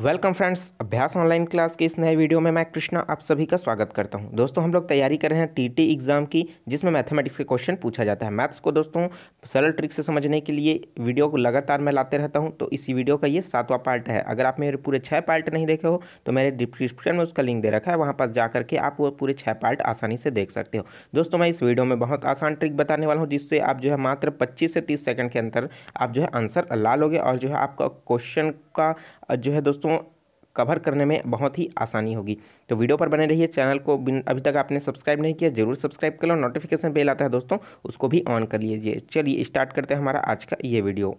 welcome friends Abhyas online class के इस नए वीडियो में मैं कृष्णा आप सभी का स्वागत करता हूं दोस्तों हम लोग तैयारी कर रहे हैं टीटी एग्ज़ाम की जिसमें मैथमेटिक्स के क्वेश्चन पूछा जाता है मैथ्स को दोस्तों सरल ट्रिक से समझने के लिए वीडियो को लगातार मैं लाते रहता हूं तो इसी वीडियो का ये सातवां पार्ट है अगर आप मेरे पूरे छः पार्ट नहीं देखे हो तो मेरे डिस्क्रिप्शन में उसका लिंक दे रखा है वहाँ पर जा करके आप वो पूरे छः पार्ट आसानी से देख सकते हो दोस्तों मैं इस वीडियो में बहुत आसान ट्रिक बताने वाला हूँ जिससे आप जो है मात्र पच्चीस से तीस सेकेंड के अंदर आप जो है आंसर ला लोगे और जो है आपका क्वेश्चन आपका जो है दोस्तों कवर करने में बहुत ही आसानी होगी तो वीडियो पर बने रहिए चैनल को अभी तक आपने सब्सक्राइब नहीं किया जरूर सब्सक्राइब कर लो नोटिफिकेशन बेल आता है दोस्तों उसको भी ऑन कर लीजिए चलिए स्टार्ट करते हैं हमारा आज का ये वीडियो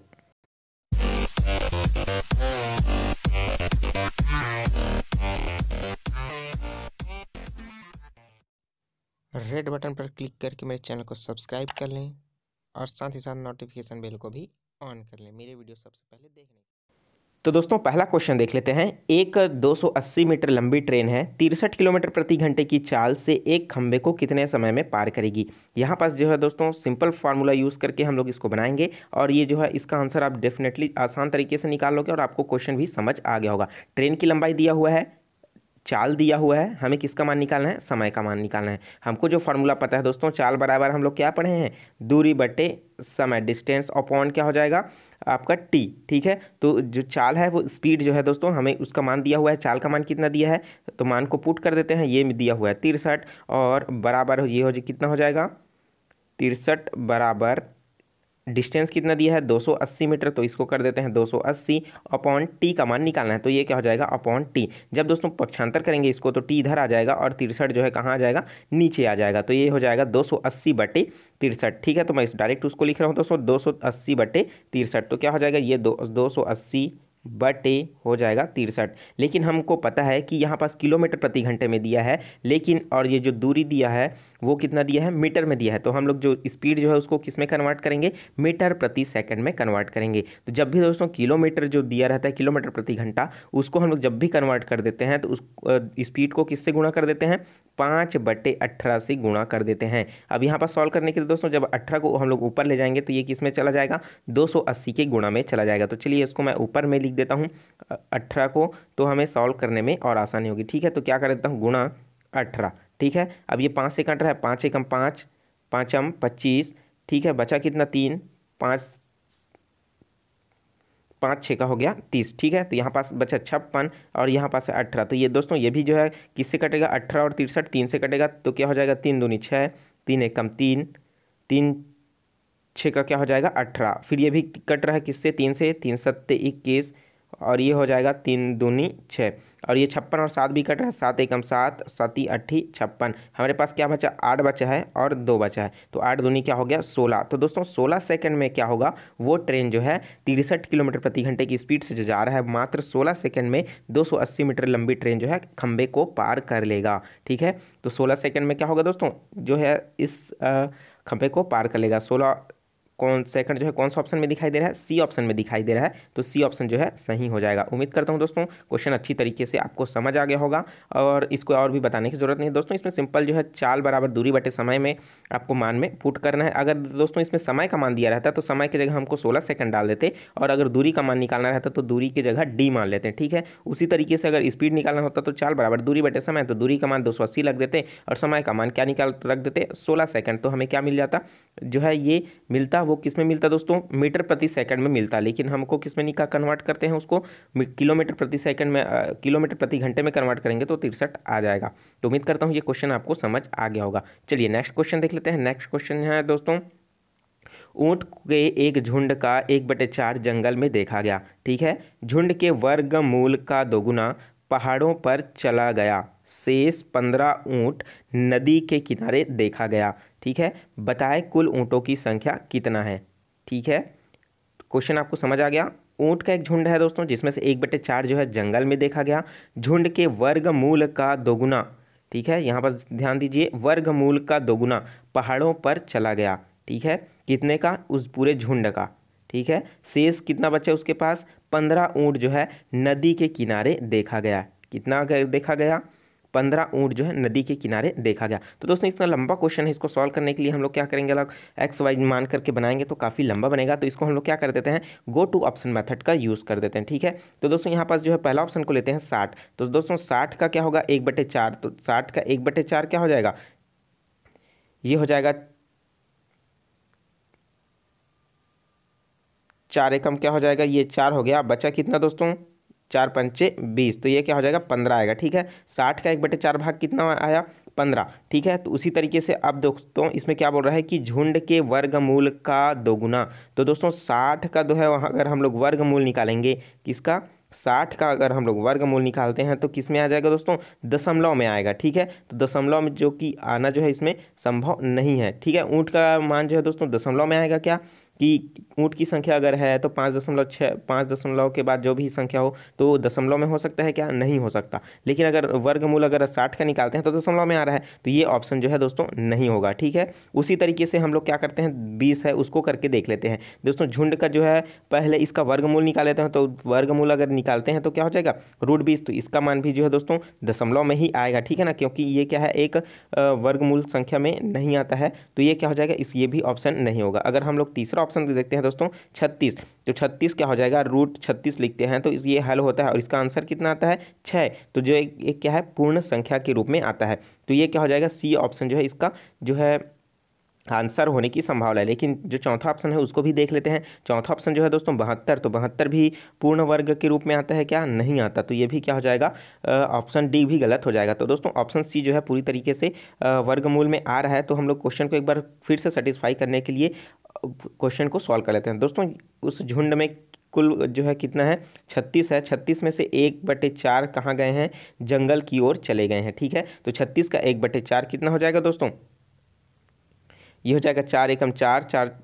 रेड बटन पर क्लिक करके मेरे चैनल को सब्सक्राइब कर लें और साथ ही साथ नोटिफिकेशन बेल को भी ऑन कर लें मेरे वीडियो सबसे पहले देखने तो दोस्तों पहला क्वेश्चन देख लेते हैं एक 280 मीटर लंबी ट्रेन है तिरसठ किलोमीटर प्रति घंटे की चाल से एक खंबे को कितने समय में पार करेगी यहाँ पास जो है दोस्तों सिंपल फार्मूला यूज़ करके हम लोग इसको बनाएंगे और ये जो है इसका आंसर आप डेफिनेटली आसान तरीके से निकाल लोगे और आपको क्वेश्चन भी समझ आ गया होगा ट्रेन की लंबाई दिया हुआ है चाल दिया हुआ है हमें किसका मान निकालना है समय का मान निकालना है हमको जो फार्मूला पता है दोस्तों चाल बराबर हम लोग क्या पढ़े हैं दूरी बटे समय डिस्टेंस अपॉन क्या हो जाएगा आपका टी ठीक है तो जो चाल है वो स्पीड जो है दोस्तों हमें उसका मान दिया हुआ है चाल का मान कितना दिया है तो मान को पुट कर देते हैं ये दिया हुआ है तिरसठ और बराबर ये हो कितना हो जाएगा तिरसठ बराबर डिस्टेंस कितना दिया है 280 मीटर तो इसको कर देते हैं 280 अपॉन टी का मान निकालना है तो ये क्या हो जाएगा अपॉन टी जब दोस्तों पक्षांतर करेंगे इसको तो टी इधर आ जाएगा और तिरसठ जो है कहाँ आ जाएगा नीचे आ जाएगा तो ये हो जाएगा दो सौ अस्सी बटे तिरसठ ठीक है तो मैं इस डायरेक्ट उसको लिख रहा हूँ दोस्तों दो सौ अस्सी बटे तिरसठ तो क्या हो जाएगा ये दो दो सौ अस्सी बटे हो जाएगा तिरसठ लेकिन हमको पता है कि यहाँ पास किलोमीटर प्रति घंटे में दिया है लेकिन और ये जो दूरी दिया है वो कितना दिया है मीटर में दिया है तो हम लोग जो स्पीड जो है उसको किस में कन्वर्ट करेंगे मीटर प्रति सेकंड में कन्वर्ट करेंगे तो जब भी दोस्तों किलोमीटर जो दिया रहता है किलोमीटर प्रति घंटा उसको हम लोग जब भी कन्वर्ट कर देते हैं तो उस स्पीड को किससे गुणा कर देते हैं पाँच बटे अट्ठारह से गुणा कर देते हैं अब यहाँ पर सॉल्व करने के लिए दोस्तों जब अट्ठारह को हम लोग ऊपर ले जाएंगे तो ये किस में चला जाएगा दो के गुणा में चला जाएगा तो चलिए इसको मैं ऊपर में लिख देता हूँ अठारह को तो हमें सॉल्व करने में और आसानी होगी ठीक है तो क्या कर देता हूँ गुणा अठारह ठीक है अब ये पाँच से कट रहा है पाँच एकम पाँच पाँचम पच्चीस ठीक है बचा कितना तीन पाँच पाँच छः का हो गया तीस ठीक है तो यहाँ पास बचा छप्पन और यहाँ पास है अठारह तो ये दोस्तों ये भी जो है किससे कटेगा अठारह और तिरसठ तीन से कटेगा तो क्या हो जाएगा तीन दूनी छः तीन एकम तीन तीन छः का क्या हो जाएगा अठारह फिर ये भी कट रहा है किससे तीन से तीन सत्ते इक्कीस और ये हो जाएगा तीन दूनी छः और ये छप्पन और सात भी कट रहा है सात एकम सात सती अट्ठी छप्पन हमारे पास क्या बचा आठ बचा है और दो बचा है तो आठ दूनी क्या हो गया सोलह तो दोस्तों सोलह सेकंड में क्या होगा वो ट्रेन जो है तिरसठ किलोमीटर प्रति घंटे की स्पीड से जो जा रहा है मात्र सोलह सेकेंड में दो सौ अस्सी मीटर लंबी ट्रेन जो है खंबे को पार कर लेगा ठीक है तो सोलह सेकेंड में क्या होगा दोस्तों जो है इस खंबे को पार कर लेगा सोलह कौन सेकंड जो है कौन सा ऑप्शन में दिखाई दे रहा है सी ऑप्शन में दिखाई दे रहा है तो सी ऑप्शन जो है सही हो जाएगा उम्मीद करता हूँ दोस्तों क्वेश्चन अच्छी तरीके से आपको समझ आ गया होगा और इसको और भी बताने की जरूरत नहीं दोस्तों इसमें सिंपल जो है चाल बराबर दूरी बटे समय में आपको मान में फूट करना है अगर दोस्तों इसमें समय का मान दिया रहता तो समय की जगह हमको सोलह सेकंड डाल देते और अगर दूरी का मान निकालना रहता तो दूरी की जगह डी मान लेते हैं ठीक है उसी तरीके से अगर स्पीड निकालना होता तो चाल बराबर दूरी बटे समय तो दूरी का मान दो लग देते और समय का मान क्या निकाल रख देते सोलह सेकंड तो हमें क्या मिल जाता जो है ये मिलता वो किस में मिलता है दोस्तों मीटर प्रति सेकंड में मिलता है लेकिन हमको किस में निका कन्वर्ट करते हैं उसको किलोमीटर प्रति सेकंड में किलोमीटर प्रति घंटे में कन्वर्ट करेंगे तो तिरसठ आ जाएगा तो उम्मीद करता हूँ ये क्वेश्चन आपको समझ आ गया होगा चलिए नेक्स्ट क्वेश्चन देख लेते हैं नेक्स्ट क्वेश्चन है दोस्तों ऊँट के एक झुंड का एक बटे चार जंगल में देखा गया ठीक है झुंड के वर्गमूल का दोगुना पहाड़ों पर चला गया शेष पंद्रह ऊँट नदी के किनारे देखा गया ठीक है बताए कुल ऊँटों की संख्या कितना है ठीक है क्वेश्चन आपको समझ आ गया ऊँट का एक झुंड है दोस्तों जिसमें से एक बटे चार जो है जंगल में देखा गया झुंड के वर्ग मूल का दोगुना ठीक है यहाँ पर ध्यान दीजिए वर्ग मूल का दोगुना पहाड़ों पर चला गया ठीक है कितने का उस पूरे झुंड का ठीक है शेष कितना बचा उसके पास पंद्रह ऊँट जो है नदी के किनारे देखा गया कितना देखा गया पंद्रह ऊँट जो है नदी के किनारे देखा गया तो दोस्तों इतना लंबा क्वेश्चन है इसको सॉल्व करने के लिए हम लोग क्या करेंगे अलग एक्स वाई मान करके बनाएंगे तो काफ़ी लंबा बनेगा तो इसको हम लोग क्या कर देते हैं गो टू ऑप्शन मैथड का यूज़ कर देते हैं ठीक है तो दोस्तों यहाँ पास जो है पहला ऑप्शन को लेते हैं साठ तो दोस्तों साठ का क्या होगा एक बटे चार तो साठ का एक बटे चार क्या हो जाएगा ये हो जाएगा चार एकम क्या हो जाएगा ये चार हो गया बचा कितना दोस्तों चार पंचे बीस तो ये क्या हो जाएगा पंद्रह आएगा ठीक है साठ का एक बटे चार भाग कितना आया पंद्रह ठीक है तो उसी तरीके से अब दोस्तों इसमें क्या बोल रहा है कि झुंड के वर्गमूल का दोगुना तो दोस्तों साठ का जो है वहाँ अगर हम लोग वर्गमूल निकालेंगे किसका साठ का अगर हम लोग वर्गमूल निकालते हैं तो किस में आ जाएगा दोस्तों दशमलव में आएगा ठीक है तो दशमलव में जो कि आना जो है इसमें संभव नहीं है ठीक है ऊँट का मान जो है दोस्तों दशमलव में आएगा क्या कि ऊँट की संख्या अगर है तो पाँच दशमलव छः पाँच दशमलव के बाद जो भी संख्या हो तो दशमलव में हो सकता है क्या नहीं हो सकता लेकिन अगर वर्गमूल अगर साठ का निकालते हैं तो दशमलव में आ रहा है तो ये ऑप्शन जो है दोस्तों नहीं होगा ठीक है उसी तरीके से हम लोग क्या करते हैं बीस है उसको करके देख लेते हैं दोस्तों झुंड का जो है पहले इसका वर्गमूल निकाल लेते हैं तो वर्गमूल अगर निकालते हैं तो क्या हो जाएगा रूट बीस तो इसका मान भी जो है दोस्तों दशमलव में ही आएगा ठीक है ना क्योंकि ये क्या है एक वर्गमूल संख्या में नहीं आता है तो ये क्या हो जाएगा इस ये भी ऑप्शन नहीं होगा अगर हम लोग तीसरा ऑप्शन देखते हैं दोस्तों छत्तीस तो छत्तीस क्या हो जाएगा रूट छत्तीस लिखते हैं तो ये हल होता है और इसका आंसर कितना आता है छः तो जो एक, एक क्या है पूर्ण संख्या के रूप में आता है तो ये क्या हो जाएगा सी ऑप्शन जो है इसका जो है आंसर होने की संभावना है लेकिन जो चौथा ऑप्शन है उसको भी देख लेते हैं चौथा ऑप्शन जो है दोस्तों बहत्तर तो बहत्तर भी पूर्ण वर्ग के रूप में आता है क्या नहीं आता तो ये भी क्या हो जाएगा ऑप्शन डी भी गलत हो जाएगा तो दोस्तों ऑप्शन सी जो है पूरी तरीके से वर्गमूल में आ रहा है तो हम लोग क्वेश्चन को एक बार फिर से सेटिस्फाई करने के लिए क्वेश्चन को सॉल्व कर लेते हैं दोस्तों उस झुंड में कुल जो है कितना है छत्तीस है छत्तीस में से एक बटे चार कहाँ गए हैं जंगल की ओर चले गए हैं ठीक है तो छत्तीस का एक बटे चार कितना हो जाएगा दोस्तों ये हो जाएगा चार एकम चार चार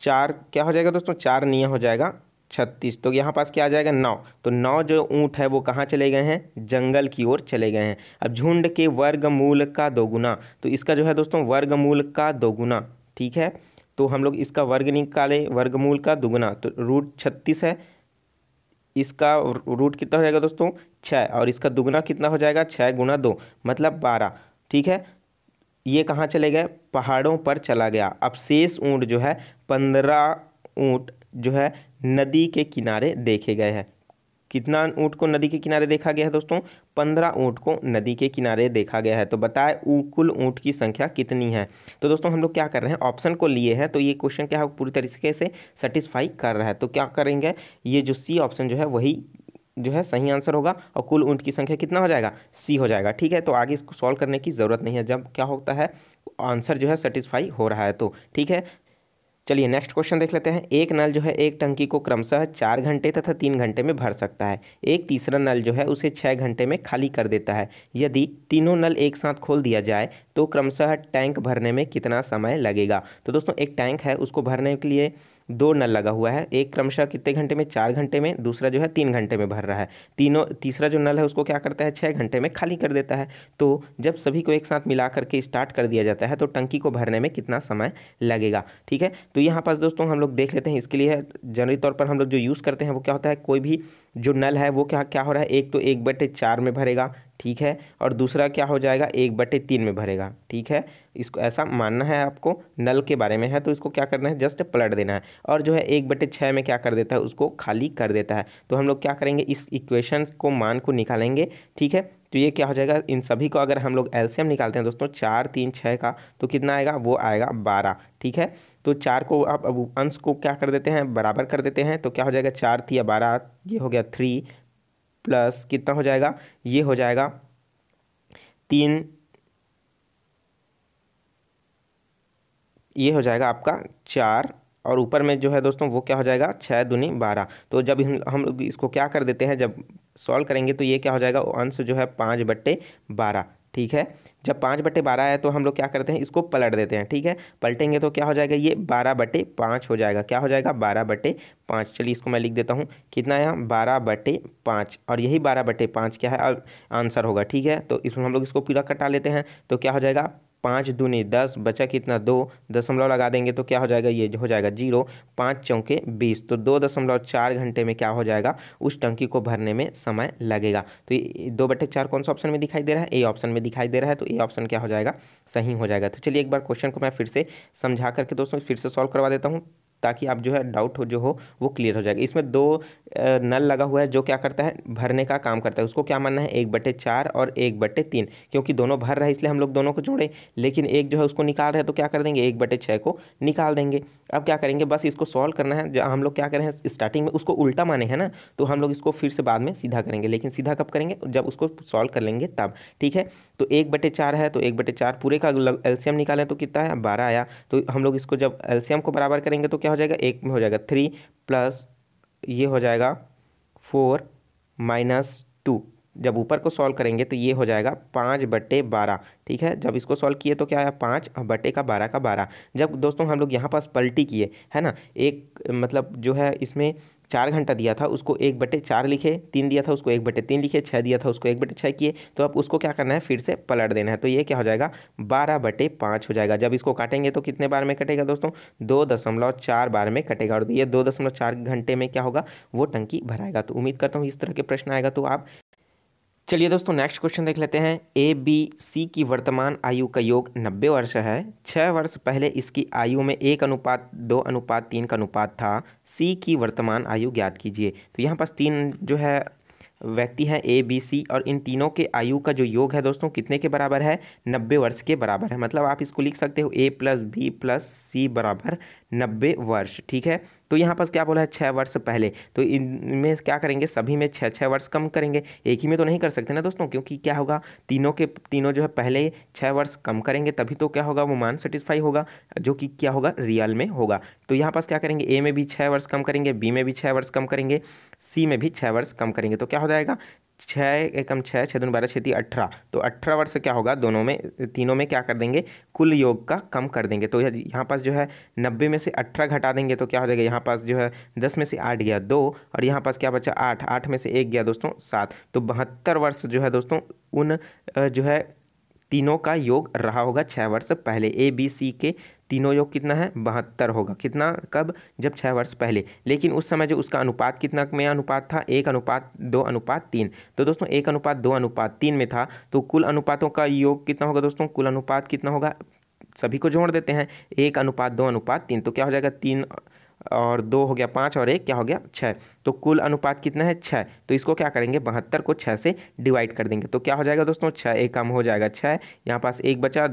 चार क्या हो जाएगा दोस्तों चार निया हो जाएगा छत्तीस तो यहाँ पास क्या आ जाएगा नौ तो नौ जो ऊँट है वो कहाँ चले गए हैं जंगल की ओर चले गए हैं अब झुंड के वर्गमूल का दोगुना तो इसका जो है दोस्तों वर्गमूल का दोगुना ठीक है तो हम लोग इसका वर्ग निकाले वर्गमूल का दोगुना तो रूट छत्तीस है इसका रूट कितना हो जाएगा दोस्तों छः और इसका दोगुना कितना हो जाएगा छः गुना दो मतलब बारह ठीक है ये कहाँ चले गए पहाड़ों पर चला गया अब शेष ऊँट जो है पंद्रह ऊँट जो है नदी के किनारे देखे गए हैं कितना ऊँट को नदी के किनारे देखा गया है दोस्तों पंद्रह ऊँट को नदी के किनारे देखा गया है तो बताए कुल ऊँट की संख्या कितनी है तो दोस्तों हम लोग क्या कर रहे हैं ऑप्शन को लिए हैं तो ये क्वेश्चन क्या है पूरी तरीके से सेटिस्फाई कर रहा है तो क्या करेंगे ये जो सी ऑप्शन जो है वही जो है सही आंसर होगा और कुल ऊँट की संख्या कितना हो जाएगा सी हो जाएगा ठीक है तो आगे इसको सॉल्व करने की ज़रूरत नहीं है जब क्या होता है आंसर जो है सेटिस्फाई हो रहा है तो ठीक है चलिए नेक्स्ट क्वेश्चन देख लेते हैं एक नल जो है एक टंकी को क्रमशः चार घंटे तथा तीन घंटे में भर सकता है एक तीसरा नल जो है उसे छः घंटे में खाली कर देता है यदि तीनों नल एक साथ खोल दिया जाए तो क्रमशः टैंक भरने में कितना समय लगेगा तो दोस्तों एक टैंक है उसको भरने के लिए दो नल लगा हुआ है एक क्रमशः कितने घंटे में चार घंटे में दूसरा जो है तीन घंटे में भर रहा है तीनों तीसरा जो नल है उसको क्या करता है छः घंटे में खाली कर देता है तो जब सभी को एक साथ मिला करके स्टार्ट कर दिया जाता है तो टंकी को भरने में कितना समय लगेगा ठीक है तो यहाँ पास दोस्तों हम लोग देख लेते हैं इसके लिए जनरली तौर पर हम लोग जो यूज़ करते हैं वो क्या होता है कोई भी जो नल है वो क्या क्या हो रहा है एक तो एक बटे चार में भरेगा ठीक है और दूसरा क्या हो जाएगा एक बटे तीन में भरेगा ठीक है इसको ऐसा मानना है आपको नल के बारे में है तो इसको क्या करना है जस्ट पलट देना है और जो है एक बटे छः में क्या कर देता है उसको खाली कर देता है तो हम लोग क्या करेंगे इस इक्वेशन को मान को निकालेंगे ठीक है तो ये क्या हो जाएगा इन सभी को अगर हम लोग एल्सियम निकालते हैं दोस्तों चार तीन छः का तो कितना आएगा वो आएगा बारह ठीक है तो चार को आप अब अंश को क्या कर देते हैं बराबर कर देते हैं तो क्या हो जाएगा चार थी या बारह ये हो गया थ्री प्लस कितना हो जाएगा ये हो जाएगा तीन ये हो जाएगा आपका चार और ऊपर में जो है दोस्तों वो क्या हो जाएगा छः दूनी बारह तो जब हम हम लोग इसको क्या कर देते हैं जब सॉल्व करेंगे तो ये क्या हो जाएगा अंश जो है पाँच बट्टे बारह ठीक है जब पाँच बटे बारह है तो हम लोग क्या करते हैं इसको पलट देते हैं ठीक है पलटेंगे तो क्या हो जाएगा ये बारह बटे पाँच हो जाएगा क्या हो जाएगा बारह बटे पाँच चलिए इसको मैं लिख देता हूँ कितना है बारह बटे पाँच और यही बारह बटे पाँच क्या है आंसर होगा ठीक है तो इसमें हम लोग इसको पूरा कटा लेते हैं तो क्या हो जाएगा पाँच दूनी दस बचा कितना दो दशमलव लगा देंगे तो क्या हो जाएगा ये हो जाएगा जीरो पाँच चौके बीस तो दो दशमलव चार घंटे में क्या हो जाएगा उस टंकी को भरने में समय लगेगा तो दो बटे चार कौन सा ऑप्शन में दिखाई दे रहा है ए ऑप्शन में दिखाई दे रहा है तो ए ऑप्शन क्या हो जाएगा सही हो जाएगा तो चलिए एक बार क्वेश्चन को मैं फिर से समझा करके दोस्तों फिर से सॉल्व करवा देता हूँ ताकि आप जो है डाउट हो जो हो वो क्लियर हो जाएगा इसमें दो नल लगा हुआ है जो क्या करता है भरने का काम करता है उसको क्या मानना है एक बटे चार और एक बटे तीन क्योंकि दोनों भर रहा है इसलिए हम लोग दोनों को जोड़े लेकिन एक जो है उसको निकाल रहे हैं तो क्या कर देंगे एक बटे छः को निकाल देंगे अब क्या करेंगे बस इसको सॉल्व करना है जो हम लोग क्या करें स्टार्टिंग में उसको उल्टा माने हैं ना तो हम लोग इसको फिर से बाद में सीधा करेंगे लेकिन सीधा कब करेंगे जब उसको सॉल्व कर लेंगे तब ठीक है तो एक बटे चार है तो एक बटे चार पूरे का एल्सियम निकालें तो कितना है बारह आया तो हम लोग इसको जब एल्सियम को बराबर करेंगे तो क्या क्या हो जाएगा एक में हो जाएगा थ्री प्लस ये हो जाएगा फोर माइनस टू जब ऊपर को सॉल्व करेंगे तो ये हो जाएगा पाँच बटे बारह ठीक है जब इसको सॉल्व किए तो क्या आया पाँच बटे का बारह का बारह जब दोस्तों हम लोग यहाँ पास पलटी किए है ना एक मतलब जो है इसमें चार घंटा दिया था उसको एक बटे चार लिखे तीन दिया था उसको एक बटे तीन लिखे छः दिया था उसको एक बटे छः किए तो अब उसको क्या करना है फिर से पलट देना है तो ये क्या हो जाएगा बारह बटे पाँच हो जाएगा जब इसको काटेंगे तो कितने बार में कटेगा दोस्तों दो दशमलव चार बार में कटेगा और ये दो दशमलव चार घंटे में क्या होगा वो टंकी भराएगा तो उम्मीद करता हूँ इस तरह के प्रश्न आएगा तो आप चलिए दोस्तों नेक्स्ट क्वेश्चन देख लेते हैं ए बी सी की वर्तमान आयु का योग नब्बे वर्ष है छः वर्ष पहले इसकी आयु में एक अनुपात दो अनुपात तीन का अनुपात था सी की वर्तमान आयु ज्ञात कीजिए तो यहाँ पास तीन जो है व्यक्ति हैं ए बी सी और इन तीनों के आयु का जो योग है दोस्तों कितने के बराबर है नब्बे वर्ष के बराबर है मतलब आप इसको लिख सकते हो A plus B plus C बराबर नब्बे वर्ष ठीक है तो यहाँ पर क्या बोला है छः वर्ष पहले तो इनमें क्या करेंगे सभी में छः छः वर्ष कम करेंगे एक ही में तो नहीं कर सकते ना दोस्तों क्योंकि क्या होगा तीनों के तीनों जो है पहले छः वर्ष कम करेंगे तभी तो क्या होगा वो मान सेटिस्फाई होगा जो कि क्या होगा रियल में होगा तो यहाँ पास क्या करेंगे ए में भी छः वर्ष कम करेंगे बी में भी छः वर्ष कम करेंगे सी में भी छः वर्ष कम करेंगे तो क्या हो जाएगा छः एकम छः छः दून बारह छेती अठारह तो अठारह वर्ष क्या होगा दोनों में तीनों में क्या कर देंगे कुल योग का कम कर देंगे तो यहाँ पास जो है नब्बे में से अठारह घटा देंगे तो क्या हो जाएगा यहाँ पास जो है दस में से आठ गया दो और यहाँ पास क्या बचा आठ आठ में से एक गया दोस्तों सात तो बहत्तर वर्ष जो है दोस्तों उन जो है तीनों का योग रहा होगा छः वर्ष पहले ए बी सी के तीनों योग कितना है बहत्तर होगा कितना कब जब छः वर्ष पहले लेकिन उस समय जो उसका अनुपात कितना में अनुपात था एक अनुपात दो अनुपात तीन तो दोस्तों एक अनुपात दो अनुपात तीन में था तो कुल अनुपातों का योग कितना होगा दोस्तों कुल अनुपात कितना होगा सभी को जोड़ देते हैं एक अनुपात दो अनुपात तीन तो क्या हो जाएगा तीन और दो हो गया पाँच और एक क्या हो गया छः तो कुल अनुपात कितना है छः तो इसको क्या करेंगे बहत्तर को छः से डिवाइड कर देंगे तो क्या हो जाएगा दोस्तों छः एक कम हो जाएगा छः यहाँ पास एक बचा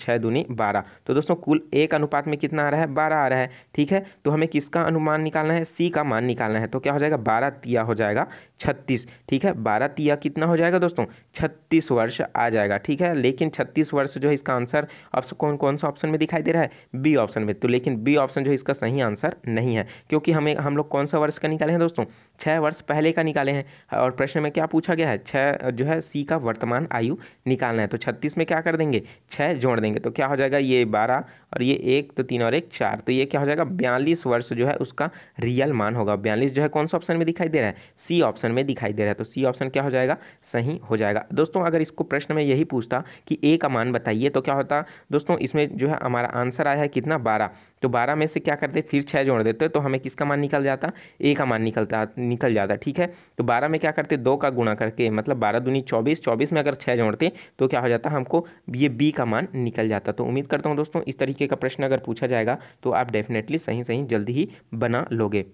छः दूनी बारह तो दोस्तों कुल एक अनुपात में कितना आ रहा है बारह आ रहा है ठीक है तो हमें किसका अनुमान निकालना है सी का मान निकालना है तो क्या हो जाएगा बारह तिया हो जाएगा छत्तीस ठीक है बारह तिया कितना हो जाएगा दोस्तों छत्तीस वर्ष आ जाएगा ठीक है लेकिन छत्तीस वर्ष जो है इसका आंसर ऑप्शन कौन कौन सा ऑप्शन में दिखाई दे रहा है बी ऑप्शन में तो लेकिन बी ऑप्शन जो है इसका सही आंसर नहीं है क्योंकि हमें हम लोग कौन सा वर्ष का निकाले हैं दोस्तों छः वर्ष पहले का निकाले हैं और प्रश्न में क्या पूछा गया है छः जो है सी का वर्तमान आयु निकालना है तो छत्तीस में क्या कर देंगे छः जोड़ देंगे तो क्या हो जाएगा ये बारह और ये एक तो तीन और एक चार तो ये क्या हो जाएगा बयालीस वर्ष जो है उसका रियल मान होगा बयालीस जो है कौन सा ऑप्शन में दिखाई दे रहा है सी ऑप्शन में दिखाई दे रहा है तो सी ऑप्शन क्या हो जाएगा सही हो जाएगा दोस्तों अगर इसको प्रश्न में यही पूछता कि ए का मान बताइए तो क्या होता दोस्तों इसमें जो है हमारा आंसर आया है कितना बारह तो बारह में से क्या करते फिर छः जोड़ देते तो हमें किसका मान निकल जाता ए का मान निकलता निकल जाता ठीक है तो बारह में क्या करते दो का गुणा करके मतलब बारह दूनी चौबीस चौबीस में अगर छः जोड़ते तो क्या हो जाता हमको ये बी का मान निकल जाता तो उम्मीद करता हूँ दोस्तों इस तरीके जीके का प्रश्न अगर पूछा जाएगा तो आप डेफिनेटली सही सही जल्दी ही बना लोगे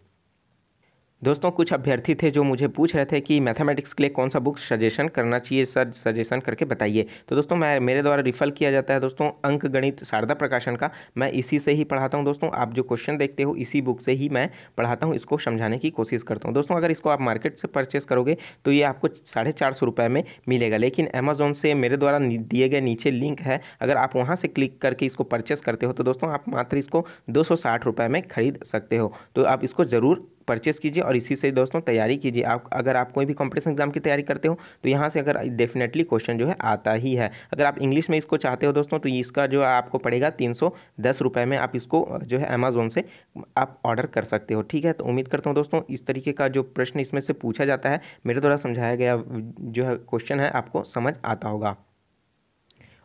दोस्तों कुछ अभ्यर्थी थे जो मुझे पूछ रहे थे कि मैथमेटिक्स के लिए कौन सा बुक सजेशन करना चाहिए सर सजेशन करके बताइए तो दोस्तों मैं मेरे द्वारा रिफ़र किया जाता है दोस्तों अंक गणित शारदा प्रकाशन का मैं इसी से ही पढ़ाता हूँ दोस्तों आप जो क्वेश्चन देखते हो इसी बुक से ही मैं पढ़ाता हूँ इसको समझाने की कोशिश करता हूँ दोस्तों अगर इसको आप मार्केट से परचेस करोगे तो ये आपको साढ़े चार सौ रुपये में मिलेगा लेकिन अमेजोन से मेरे द्वारा दिए गए नीचे लिंक है अगर आप वहाँ से क्लिक करके इसको परचेस करते हो तो दोस्तों आप मात्र इसको दो सौ साठ रुपये में खरीद सकते हो तो आप इसको ज़रूर परचेस कीजिए और इसी से दोस्तों तैयारी कीजिए आप अगर आप कोई भी कॉम्पिटिशन एग्जाम की तैयारी करते हो तो यहाँ से अगर डेफिनेटली क्वेश्चन जो है आता ही है अगर आप इंग्लिश में इसको चाहते हो दोस्तों तो इसका जो आपको पड़ेगा तीन सौ दस रुपये में आप इसको जो है अमेजोन से आप ऑर्डर कर सकते हो ठीक है तो उम्मीद करता हूँ दोस्तों इस तरीके का जो प्रश्न इसमें से पूछा जाता है मेरे द्वारा समझाया गया जो है क्वेश्चन है आपको समझ आता होगा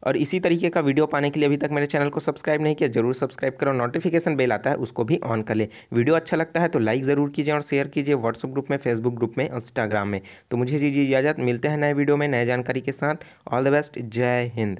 और इसी तरीके का वीडियो पाने के लिए अभी तक मेरे चैनल को सब्सक्राइब नहीं किया जरूर सब्सक्राइब करो नोटिफिकेशन बेल आता है उसको भी ऑन कर ले वीडियो अच्छा लगता है तो लाइक ज़रूर कीजिए और शेयर कीजिए व्हाट्सअप ग्रुप में फेसबुक ग्रुप में इंस्टाग्राम में तो मुझे दीजिए इजाज़त मिलते हैं नए वीडियो में नए जानकारी के साथ ऑल द बेस्ट जय हिंद